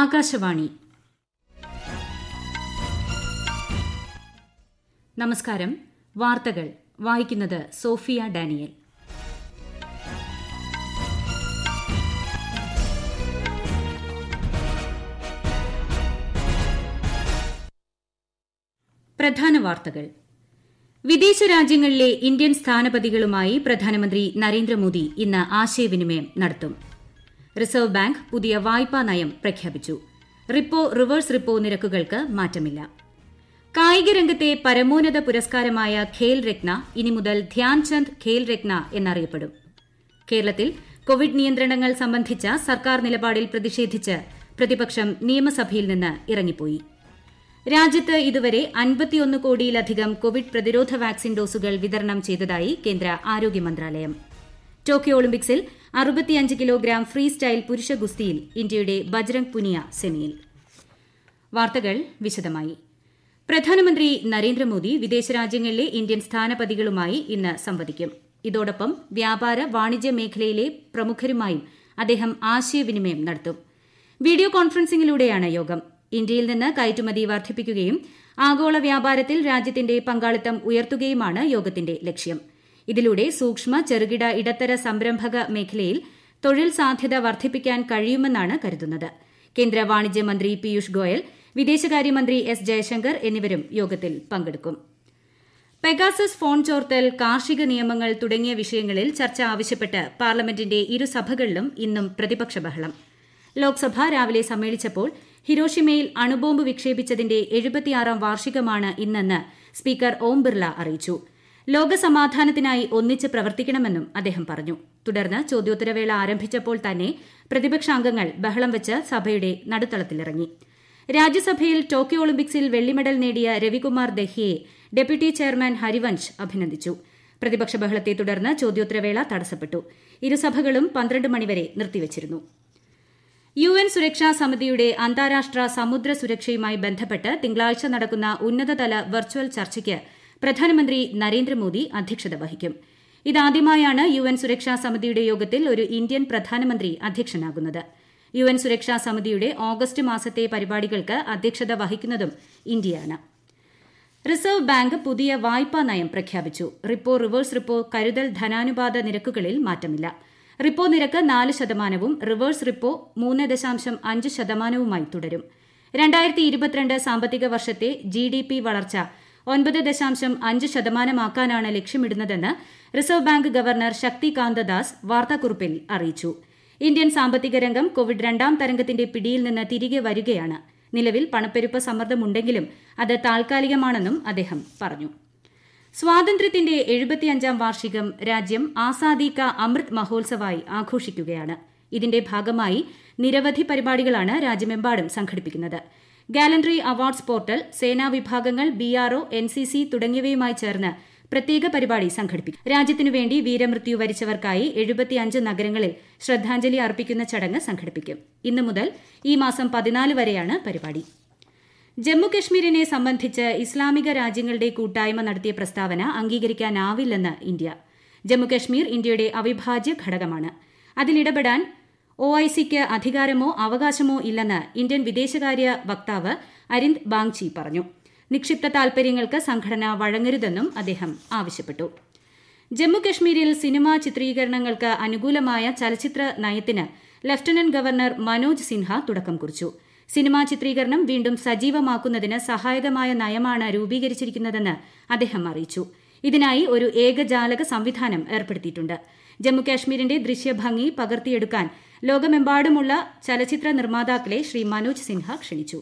ആകാശവാണി നമസ്കാരം വാർത്തകൾ വായിക്കുന്നത് സോഫിയ ഡാനിയൽ പ്രധാന വാർത്തകൾ വിദേശ രാജ്യങ്ങളിലെ ഇന്ത്യൻ സ്ഥാനപതികളുമായി പ്രധാനമന്ത്രി നരേന്ദ്രമോദി ഇന്ന് ആശയവിനിമയം നടത്തും റിസർവ് ബാങ്ക് പുതിയ വായ്പാ നയം പ്രഖ്യാപിച്ചു റിപ്പോ റിവേഴ്സ് റിപ്പോ നിരക്കുകൾക്ക് മാറ്റമില്ല കായിക രംഗത്തെ പരമോന്നത പുരസ്കാരമായ ഖേൽ രത്ന ഇനി മുതൽ ധ്യാൻചന്ദ് ഖേൽ രത്ന എന്നറിയപ്പെടും കേരളത്തിൽ കോവിഡ് നിയന്ത്രണങ്ങൾ സംബന്ധിച്ച സർക്കാർ നിലപാടിൽ പ്രതിഷേധിച്ച് പ്രതിപക്ഷം നിയമസഭയിൽ നിന്ന് ഇറങ്ങിപ്പോയി രാജ്യത്ത് ഇതുവരെ അൻപത്തിയൊന്ന് കോടിയിലധികം കോവിഡ് പ്രതിരോധ വാക്സിൻ ഡോസുകൾ വിതരണം ചെയ്തതായി കേന്ദ്ര ആരോഗ്യ മന്ത്രാലയം ടോക്കിയോ ഒളിമ്പിക്സിൽ അറുപത്തിയഞ്ച് കിലോഗ്രാം ഫ്രീ സ്റ്റൈൽ പുരുഷ ഗുസ്തിയിൽ ഇന്ത്യയുടെ ബജ്രംഗ് പുനിയ സെമിയിൽ വാർത്തകൾ വിശദമായി പ്രധാനമന്ത്രി നരേന്ദ്രമോദി രാജ്യങ്ങളിലെ ഇന്ത്യൻ സ്ഥാനപതികളുമായി ഇന്ന് സംവദിക്കും ഇതോടൊപ്പം വ്യാപാര വാണിജ്യ മേഖലയിലെ പ്രമുഖരുമായും അദ്ദേഹം ആശയവിനിമയം നടത്തും വീഡിയോ കോൺഫറൻസിംഗിലൂടെയാണ് യോഗം ഇന്ത്യയിൽ നിന്ന് കയറ്റുമതി വർദ്ധിപ്പിക്കുകയും ആഗോള വ്യാപാരത്തിൽ രാജ്യത്തിന്റെ പങ്കാളിത്തം ഉയർത്തുകയുമാണ് യോഗത്തിന്റെ ലക്ഷ്യം ഇതിലൂടെ സൂക്ഷ്മ ചെറുകിട ഇടത്തര സംരംഭക മേഖലയിൽ തൊഴിൽ സാധ്യത വർദ്ധിപ്പിക്കാൻ കഴിയുമെന്നാണ് കരുതുന്നത് കേന്ദ്ര വാണിജ്യ മന്ത്രി പീയൂഷ് ഗോയൽ വിദേശകാര്യമന്ത്രി എസ് ജയശങ്കർ എന്നിവരും യോഗത്തിൽ പങ്കെടുക്കും പെഗാസസ് ഫോൺ ചോർത്തൽ കാർഷിക നിയമങ്ങൾ തുടങ്ങിയ വിഷയങ്ങളിൽ ചർച്ച ആവശ്യപ്പെട്ട് പാർലമെന്റിന്റെ ഇരുസഭകളിലും ഇന്നും പ്രതിപക്ഷ ബഹളം ലോക്സഭ രാവിലെ സമ്മേളിച്ചപ്പോൾ ഹിരോഷിമയിൽ അണുബോംബ് വിക്ഷേപിച്ചതിന്റെ എഴുപത്തിയാറാം വാർഷികമാണ് ഇന്നെന്ന് സ്പീക്കർ ഓം ബിർള അറിയിച്ചു ലോകസമാധാനത്തിനായി ഒന്നിച്ച് പ്രവർത്തിക്കണമെന്നും അദ്ദേഹം പറഞ്ഞു തുടർന്ന് ചോദ്യോത്തരവേള ആരംഭിച്ചപ്പോൾ തന്നെ പ്രതിപക്ഷാംഗങ്ങൾ ബഹളം വെച്ച് സഭയുടെ നടുത്തളത്തിലിറങ്ങി രാജ്യസഭയിൽ ടോക്കിയോ ഒളിമ്പിക്സിൽ വെള്ളി മെഡൽ നേടിയ രവികുമാർ ദഹിയെ ഡെപ്യൂട്ടി ചെയർമാൻ ഹരിവൻഷ് അഭിനന്ദിച്ചു പ്രതിപക്ഷ ബഹളത്തെ തുടർന്ന് ചോദ്യോത്തരവേള തടസ്സപ്പെട്ടു ഇരുസഭകളും പന്ത്രണ്ട് മണിവരെ നിർത്തിവച്ചിരുന്നു യു എൻ സുരക്ഷാ സമിതിയുടെ അന്താരാഷ്ട്ര സമുദ്ര സുരക്ഷയുമായി ബന്ധപ്പെട്ട് തിങ്കളാഴ്ച നടക്കുന്ന ഉന്നതതല വെർച്വൽ ചർച്ചയ്ക്ക് പ്രധാനമന്ത്രി നരേന്ദ്രമോദി അധ്യക്ഷത വഹിക്കും ഇതാദ്യമായാണ് യു എൻ സുരക്ഷാ സമിതിയുടെ യോഗത്തിൽ ഒരു ഇന്ത്യൻ പ്രധാനമന്ത്രി അധ്യക്ഷനാകുന്നത് യു എൻ സുരക്ഷാ സമിതിയുടെ ഓഗസ്റ്റ് മാസത്തെ പരിപാടികൾക്ക് അധ്യക്ഷത വഹിക്കുന്നതും ഇന്ത്യയാണ് റിസർവ് ബാങ്ക് പുതിയ വായ്പാ നയം പ്രഖ്യാപിച്ചു റിപ്പോ റിവേഴ്സ് റിപ്പോ കരുതൽ ധനാനുപാത നിരക്കുകളിൽ മാറ്റമില്ല റിപ്പോ നിരക്ക് നാല് ശതമാനവും റിവേഴ്സ് റിപ്പോ മൂന്ന് ദശാംശം അഞ്ച് ശതമാനവുമായി തുടരും രണ്ടായിരത്തി ഇരുപത്തിരണ്ട് സാമ്പത്തിക വർഷത്തെ ജി ഡി പി വളർച്ച ഒൻപത് ദശാംശം അഞ്ച് ശതമാനമാക്കാനാണ് ലക്ഷ്യമിടുന്നതെന്ന് reserve bank governor Shaktikanta Das വാർത്താക്കുറിപ്പിൽ അറിയിച്ചു ഇന്ത്യൻ സാമ്പത്തിക രംഗം കോവിഡ് രണ്ടാം തരംഗത്തിന്റെ പിടിയിൽ നിന്ന് തിരികെ വരികയാണ് നിലവിൽ പണപ്പെരുപ്പ സമ്മർദ്ദമുണ്ടെങ്കിലും അത് താൽക്കാലികമാണെന്നും അദ്ദേഹം പറഞ്ഞു സ്വാതന്ത്ര്യത്തിന്റെ എഴുപത്തിയഞ്ചാം വാർഷികം രാജ്യം ആസാദി കാ അമൃത് മഹോത്സവായി ആഘോഷിക്കുകയാണ് ഇതിന്റെ ഭാഗമായി നിരവധി പരിപാടികളാണ് രാജ്യമെമ്പാടും സംഘടിപ്പിക്കുന്നത് ഗാലൻട്രി അവാർഡ്സ് പോർട്ടൽ വിഭാഗങ്ങൾ B R O N C C തുടങ്ങിയവയുമായി ചേർന്ന് പ്രത്യേക പരിപാടി സംഘടിപ്പിക്കും രാജ്യത്തിനുവേണ്ടി വീരമൃത്യു വരിച്ചവർക്കായി എഴുപത്തിയഞ്ച് നഗരങ്ങളിൽ ശ്രദ്ധാഞ്ജലി അർപ്പിക്കുന്ന ചടങ്ങ് സംഘടിപ്പിക്കും ഇന്ന് മുതൽ ഈ മാസം പതിനാല് വരെയാണ് പരിപാടി ജമ്മുകശ്മീരിനെ സംബന്ധിച്ച് ഇസ്ലാമിക രാജ്യങ്ങളുടെ കൂട്ടായ്മ നടത്തിയ പ്രസ്താവന അംഗീകരിക്കാനാവില്ലെന്ന് ഇന്ത്യ ജമ്മുകശ്മീർ ഇന്ത്യയുടെ അവിഭാജ്യ ഘടകമാണ് അതിലിടപെടാൻ ഒ ഐ സിക്ക് അധികാരമോ അവകാശമോ ഇല്ലെന്ന് ഇന്ത്യൻ വിദേശകാര്യ വക്താവ് അരിന്ദ് ബാങ്ചി പറഞ്ഞു നിക്ഷിപ്ത താൽപര്യങ്ങൾക്ക് സംഘടന വഴങ്ങരുതെന്നും അദ്ദേഹം ആവശ്യപ്പെട്ടു ജമ്മുകശ്മീരിൽ സിനിമാ ചിത്രീകരണങ്ങൾക്ക് അനുകൂലമായ ചലച്ചിത്ര നയത്തിന് ലഫ്റ്റനന്റ് ഗവർണർ മനോജ് സിൻഹ തുടക്കം കുറിച്ചു സിനിമാ ചിത്രീകരണം വീണ്ടും സജീവമാക്കുന്നതിന് സഹായകമായ നയമാണ് രൂപീകരിച്ചിരിക്കുന്നതെന്ന് അദ്ദേഹം അറിയിച്ചു ഇതിനായി ഒരു ഏകജാലക സംവിധാനം ഏർപ്പെടുത്തിയിട്ടുണ്ട് ജമ്മുകാശ്മീരിന്റെ ദൃശ്യഭംഗി പകർത്തിയെടുക്കാൻ ലോകമെമ്പാടുമുള്ള ചലച്ചിത്ര നിർമ്മാതാക്കളെ ശ്രീ മനോജ് സിൻഹ ക്ഷണിച്ചു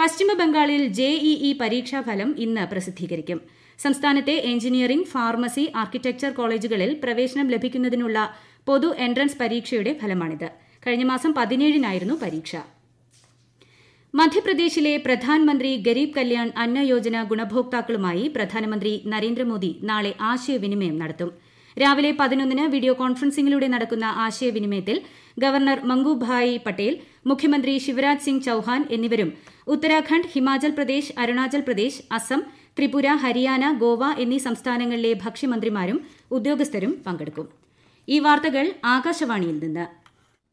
പശ്ചിമ ബംഗാളിൽ ജെഇഇ പരീക്ഷാഫലം ഇന്ന് പ്രസിദ്ധീകരിക്കും സംസ്ഥാനത്തെ എഞ്ചിനീയറിംഗ് ഫാർമസി ആർക്കിടെക്ചർ കോളേജുകളിൽ പ്രവേശനം ലഭിക്കുന്നതിനുള്ള പൊതു എൻട്രൻസ് പരീക്ഷയുടെ ഫലമാണിത് കഴിഞ്ഞ മാസം പതിനേഴിനായിരുന്നു പരീക്ഷ മധ്യപ്രദേശിലെ പ്രധാനമന്ത്രി ഗരീബ് കല്യാൺ അന്നയോജന യോജന ഗുണഭോക്താക്കളുമായി പ്രധാനമന്ത്രി നരേന്ദ്രമോദി നാളെ ആശയവിനിമയം നടത്തും രാവിലെ പതിനൊന്നിന് വീഡിയോ കോൺഫറൻസിംഗിലൂടെ നടക്കുന്ന ആശയവിനിമയത്തിൽ ഗവർണർ മംഗുഭായ് പട്ടേൽ മുഖ്യമന്ത്രി ശിവരാജ് സിംഗ് ചൌഹാൻ എന്നിവരും ഉത്തരാഖണ്ഡ് ഹിമാചൽ പ്രദേശ് അരുണാചൽ പ്രദേശ് അസം ത്രിപുര ഹരിയാന ഗോവ എന്നീ സംസ്ഥാനങ്ങളിലെ ഭക്ഷ്യമന്ത്രിമാരും ഉദ്യോഗസ്ഥരും പങ്കെടുക്കും ഈ വാർത്തകൾ ആകാശവാണിയിൽ നിന്ന്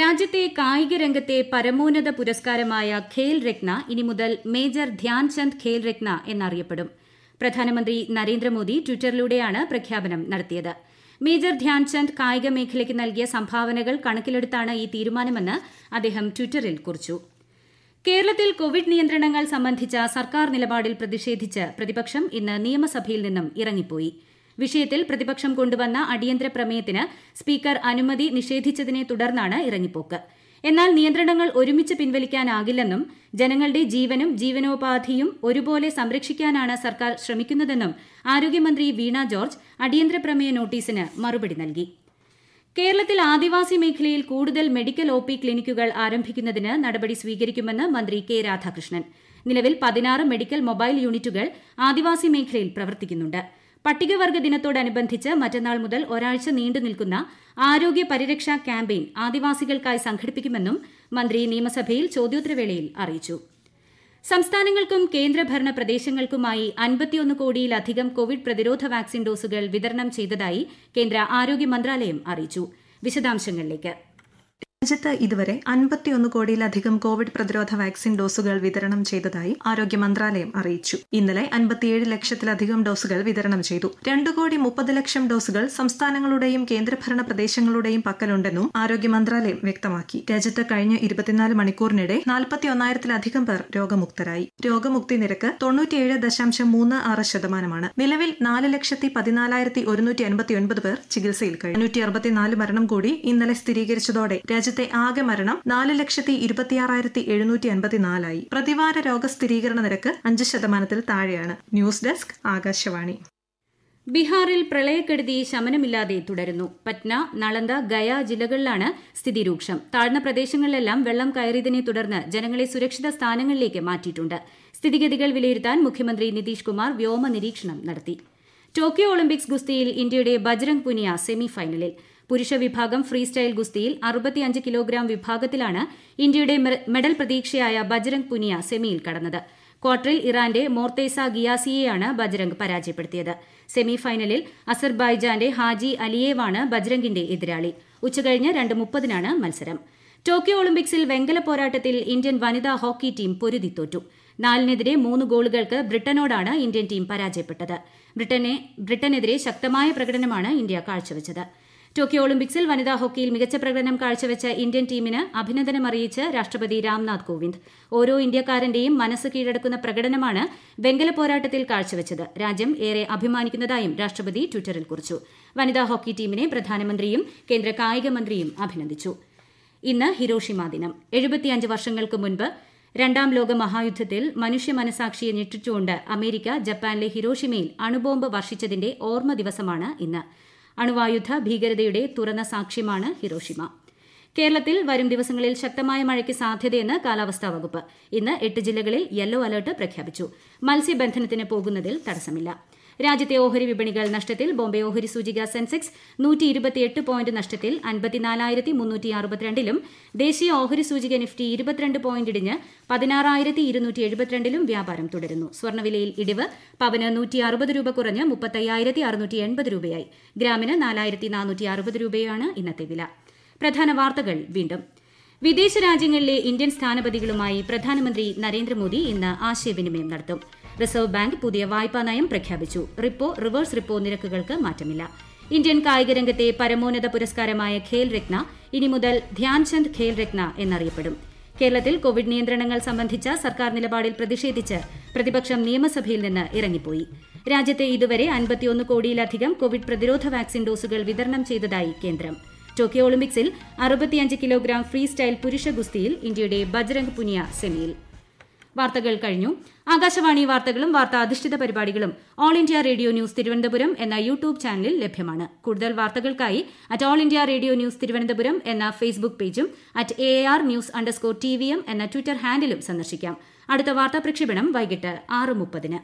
രാജ്യത്തെ കായിക രംഗത്തെ പരമോന്നത പുരസ്കാരമായ ഖേൽ രത്ന ഇനി മുതൽ മേജർ ധ്യാൻചന്ദ് ഖേൽ രത്ന എന്നറിയപ്പെടും പ്രധാനമന്ത്രി നരേന്ദ്രമോദി ട്വിറ്ററിലൂടെയാണ് പ്രഖ്യാപനം നടത്തിയത് മേജർ ധ്യാൻചന്ദ് കായിക മേഖലയ്ക്ക് നൽകിയ സംഭാവനകൾ കണക്കിലെടുത്താണ് ഈ തീരുമാനമെന്ന് അദ്ദേഹം ട്വിറ്ററിൽ കുറിച്ചു കേരളത്തിൽ കോവിഡ് നിയന്ത്രണങ്ങൾ സംബന്ധിച്ച സർക്കാർ നിലപാടിൽ പ്രതിഷേധിച്ച് പ്രതിപക്ഷം ഇന്ന് നിയമസഭയിൽ നിന്നും ഇറങ്ങിപ്പോയി വിഷയത്തിൽ പ്രതിപക്ഷം കൊണ്ടുവന്ന അടിയന്തര പ്രമേയത്തിന് സ്പീക്കർ അനുമതി നിഷേധിച്ചതിനെ തുടർന്നാണ് ഇറങ്ങിപ്പോക്ക് എന്നാൽ നിയന്ത്രണങ്ങൾ ഒരുമിച്ച് പിൻവലിക്കാനാകില്ലെന്നും ജനങ്ങളുടെ ജീവനും ജീവനോപാധിയും ഒരുപോലെ സംരക്ഷിക്കാനാണ് സർക്കാർ ശ്രമിക്കുന്നതെന്നും ആരോഗ്യമന്ത്രി വീണ ജോർജ് അടിയന്തര പ്രമേയ നോട്ടീസിന് മറുപടി നൽകി കേരളത്തിൽ ആദിവാസി മേഖലയിൽ കൂടുതൽ മെഡിക്കൽ ഒ പി ക്ലിനിക്കുകൾ ആരംഭിക്കുന്നതിന് നടപടി സ്വീകരിക്കുമെന്ന് മന്ത്രി കെ രാധാകൃഷ്ണൻ നിലവിൽ പതിനാറ് മെഡിക്കൽ മൊബൈൽ യൂണിറ്റുകൾ ആദിവാസി മേഖലയിൽ പ്രവർത്തിക്കുന്നുണ്ട് പട്ടികവർഗ ദിനത്തോടനുബന്ധിച്ച് മറ്റന്നാൾ മുതൽ ഒരാഴ്ച നീണ്ടു നിൽക്കുന്ന ആരോഗ്യ പരിരക്ഷാ ക്യാമ്പയിൻ ആദിവാസികൾക്കായി സംഘടിപ്പിക്കുമെന്നും മന്ത്രി നിയമസഭയിൽ ചോദ്യോത്തരവേളയിൽ അറിയിച്ചു സംസ്ഥാനങ്ങൾക്കും കേന്ദ്രഭരണ പ്രദേശങ്ങൾക്കുമായി അൻപത്തിയൊന്ന് കോടിയിലധികം കോവിഡ് പ്രതിരോധ വാക്സിൻ ഡോസുകൾ വിതരണം ചെയ്തതായി കേന്ദ്ര ആരോഗ്യ മന്ത്രാലയം അറിയിച്ചു വിശദാംശങ്ങളിലേക്ക് രാജ്യത്ത് ഇതുവരെ അൻപത്തിയൊന്ന് കോടിയിലധികം കോവിഡ് പ്രതിരോധ വാക്സിൻ ഡോസുകൾ വിതരണം ചെയ്തതായി ആരോഗ്യ മന്ത്രാലയം അറിയിച്ചു ഇന്നലെ അൻപത്തിയേഴ് ലക്ഷത്തിലധികം ഡോസുകൾ വിതരണം ചെയ്തു രണ്ടു കോടി മുപ്പത് ലക്ഷം ഡോസുകൾ സംസ്ഥാനങ്ങളുടെയും കേന്ദ്രഭരണ പ്രദേശങ്ങളുടെയും പക്കലുണ്ടെന്നും ആരോഗ്യ മന്ത്രാലയം വ്യക്തമാക്കി രാജ്യത്ത് കഴിഞ്ഞ ഇരുപത്തിനാല് മണിക്കൂറിനിടെ നാൽപ്പത്തിയൊന്നായിരത്തിലധികം പേർ രോഗമുക്തരായി രോഗമുക്തി നിരക്ക് തൊണ്ണൂറ്റിയേഴ് ദശാംശം മൂന്ന് ആറ് ശതമാനമാണ് നിലവിൽ നാല് ലക്ഷത്തി പതിനാലായിരത്തി ഒരുന്നൂറ്റി അൻപത്തിയൊൻപത് പേർ ചികിത്സയിൽ കഴിഞ്ഞു മരണം കൂടി ഇന്നലെ സ്ഥിരീകരിച്ചതോടെ രാജ്യത്ത് രാജ്യത്തെ ആകെ മരണം നാല് ലക്ഷത്തി ഇരുപത്തിയാറായിരത്തി എഴുന്നൂറ്റി അൻപത്തിനാലായി പ്രതിവാര രോഗ സ്ഥിരീകരണ നിരക്ക് അഞ്ച് ശതമാനത്തിൽ താഴെയാണ് ന്യൂസ് ഡെസ്ക് ആകാശവാണി ബീഹാറിൽ പ്രളയക്കെടുതി ശമനമില്ലാതെ തുടരുന്നു പറ്റ്ന നളന്ദ ഗയ ജില്ലകളിലാണ് സ്ഥിതി രൂക്ഷം താഴ്ന്ന പ്രദേശങ്ങളിലെല്ലാം വെള്ളം കയറിയതിനെ തുടർന്ന് ജനങ്ങളെ സുരക്ഷിത സ്ഥാനങ്ങളിലേക്ക് മാറ്റിയിട്ടുണ്ട് സ്ഥിതിഗതികൾ വിലയിരുത്താൻ മുഖ്യമന്ത്രി നിതീഷ് കുമാർ വ്യോമ നിരീക്ഷണം നടത്തി ടോക്കിയോ ഒളിമ്പിക്സ് ഗുസ്തിയിൽ ഇന്ത്യയുടെ ബജ്രംഗ് പുനിയ സെമിഫൈനലിൽ പുരുഷ വിഭാഗം ഫ്രീ സ്റ്റൈൽ ഗുസ്തിയിൽ അറുപത്തിയഞ്ച് കിലോഗ്രാം വിഭാഗത്തിലാണ് ഇന്ത്യയുടെ മെഡൽ പ്രതീക്ഷയായ ബജ്രംഗ് പുനിയ സെമിയിൽ കടന്നത് ക്വാർട്ടറിൽ ഇറാന്റെ മോർത്തേസ ഗിയാസിയെയാണ് ബജ്രംഗ് പരാജയപ്പെടുത്തിയത് സെമിഫൈനലിൽ അസർബൈജാന്റെ ഹാജി അലിയേവാണ് ബജ്രംഗിന്റെ എതിരാളി ഉച്ചകഴിഞ്ഞ് രണ്ട് മുപ്പതിനാണ് മത്സരം ടോക്കിയോ ഒളിമ്പിക്സിൽ വെങ്കല പോരാട്ടത്തിൽ ഇന്ത്യൻ വനിതാ ഹോക്കി ടീം പൊരുതി തോറ്റു നാലിനെതിരെ മൂന്ന് ഗോളുകൾക്ക് ബ്രിട്ടനോടാണ് ഇന്ത്യൻ ടീം പരാജയപ്പെട്ടത് ബ്രിട്ടനെ ബ്രിട്ടനെതിരെ ശക്തമായ പ്രകടനമാണ് ഇന്ത്യ കാഴ്ചവെച്ചത് ടോക്കിയോ ഒളിമ്പിക്സിൽ വനിതാ ഹോക്കിയിൽ മികച്ച പ്രകടനം കാഴ്ചവെച്ച ഇന്ത്യൻ ടീമിന് അറിയിച്ച് രാഷ്ട്രപതി രാംനാഥ് കോവിന്ദ് ഓരോ ഇന്ത്യക്കാരന്റെയും മനസ്സ് കീഴടക്കുന്ന പ്രകടനമാണ് വെങ്കല പോരാട്ടത്തിൽ കാഴ്ചവെച്ചത് രാജ്യം ഏറെ അഭിമാനിക്കുന്നതായും രാഷ്ട്രപതി ട്വിറ്ററിൽ കുറിച്ചു വനിതാ ഹോക്കി ടീമിനെ പ്രധാനമന്ത്രിയും കേന്ദ്ര കായികമന്ത്രിയും മന്ത്രിയും അഭിനന്ദിച്ചു ഇന്ന് ഹിരോഷിമ ദിനം എഴുപത്തിയഞ്ച് വർഷങ്ങൾക്ക് മുൻപ് രണ്ടാം ലോക മഹായുദ്ധത്തിൽ മനുഷ്യ മനസാക്ഷിയെ ഞെട്ടിച്ചുകൊണ്ട് അമേരിക്ക ജപ്പാനിലെ ഹിരോഷിമയിൽ അണുബോംബ് വർഷിച്ചതിന്റെ ഓർമ്മ ദിവസമാണ് ഇന്ന് അണുവായുധ ഭീകരതയുടെ തുറന്ന സാക്ഷ്യമാണ് ഹിരോഷിമ കേരളത്തിൽ വരും ദിവസങ്ങളിൽ ശക്തമായ മഴയ്ക്ക് സാധ്യതയെന്ന് കാലാവസ്ഥാ വകുപ്പ് ഇന്ന് എട്ട് ജില്ലകളിൽ യെല്ലോ അലർട്ട് പ്രഖ്യാപിച്ചു മത്സ്യബന്ധനത്തിന് പോകുന്നതിൽ തടസ്സമില്ലു രാജ്യത്തെ ഓഹരി വിപണികൾ നഷ്ടത്തിൽ ബോംബെ ഓഹരി സൂചിക സെൻസെക്സ് നൂറ്റി ഇരുപത്തിയെട്ട് പോയിന്റ് നഷ്ടത്തിൽ അൻപത്തിനാലായിരത്തി ദേശീയ ഓഹരി സൂചിക നിഫ്റ്റി ഇരുപത്തിരണ്ട് പോയിന്റ് ഇടിഞ്ഞ് പതിനാറായിരത്തി ഇരുന്നൂറ്റി എഴുപത്തിരണ്ടിലും വ്യാപാരം തുടരുന്നു സ്വർണ്ണവിലയിൽ ഇടിവ് പവന് നൂറ്റി അറുപത് രൂപ കുറഞ്ഞ് മുപ്പത്തയ്യായിരത്തി അറുനൂറ്റി എൺപത് രൂപയായി ഗ്രാമിന് നാലായിരത്തി നാനൂറ്റി അറുപത് രൂപയാണ് ഇന്നത്തെ വില പ്രധാന വാർത്തകൾ വീണ്ടും വിദേശ രാജ്യങ്ങളിലെ ഇന്ത്യൻ സ്ഥാനപതികളുമായി പ്രധാനമന്ത്രി നരേന്ദ്രമോദി ഇന്ന് ആശയവിനിമയം നടത്തും റിസർവ് ബാങ്ക് പുതിയ വായ്പാ നയം പ്രഖ്യാപിച്ചു റിപ്പോ റിവേഴ്സ് റിപ്പോ നിരക്കുകൾക്ക് മാറ്റമില്ല ഇന്ത്യൻ കായിക രംഗത്തെ പരമോന്നത പുരസ്കാരമായ ഖേൽ രത്ന ഇനി മുതൽ ധ്യാൻചന്ദ് ഖേൽ രത്ന എന്നറിയപ്പെടും കേരളത്തിൽ കോവിഡ് നിയന്ത്രണങ്ങൾ സംബന്ധിച്ച സർക്കാർ നിലപാടിൽ പ്രതിഷേധിച്ച് പ്രതിപക്ഷം നിയമസഭയിൽ നിന്ന് ഇറങ്ങിപ്പോയി രാജ്യത്തെ ഇതുവരെ അൻപത്തിയൊന്ന് കോടിയിലധികം കോവിഡ് പ്രതിരോധ വാക്സിൻ ഡോസുകൾ വിതരണം ചെയ്തതായി കേന്ദ്രം ടോക്കിയോ ഒളിമ്പിക്സിൽ അറുപത്തിയഞ്ച് കിലോഗ്രാം ഫ്രീ സ്റ്റൈൽ പുരുഷ ഗുസ്തിയിൽ ഇന്ത്യയുടെ ബജ്രംഗ് പുനിയ സെമിയിൽ വാർത്തകൾ കഴിഞ്ഞു ആകാശവാണി വാർത്തകളും വാർത്താ അധിഷ്ഠിത പരിപാടികളും all India radio news Thiruvananthapuram എന്ന യൂട്യൂബ് ചാനലിൽ ലഭ്യമാണ് കൂടുതൽ വാർത്തകൾക്കായി at all India radio news Thiruvananthapuram എന്ന ഫേസ്ബുക്ക് പേജും at A R news underscore T V M എന്ന ട്വിറ്റർ ഹാൻഡിലും സന്ദർശിക്കാം അടുത്ത വാർത്താ പ്രക്ഷേപണം വൈകിട്ട് ആറ് മുപ്പതിന്